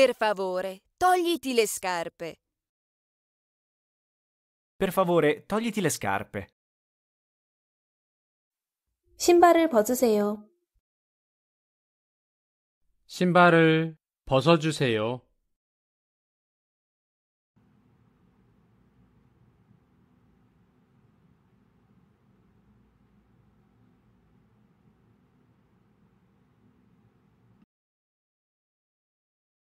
Per favore, togliti le scarpe. Per favore, togliti le scarpe. 신발을 벗으세요. 신발을 벗어주세요.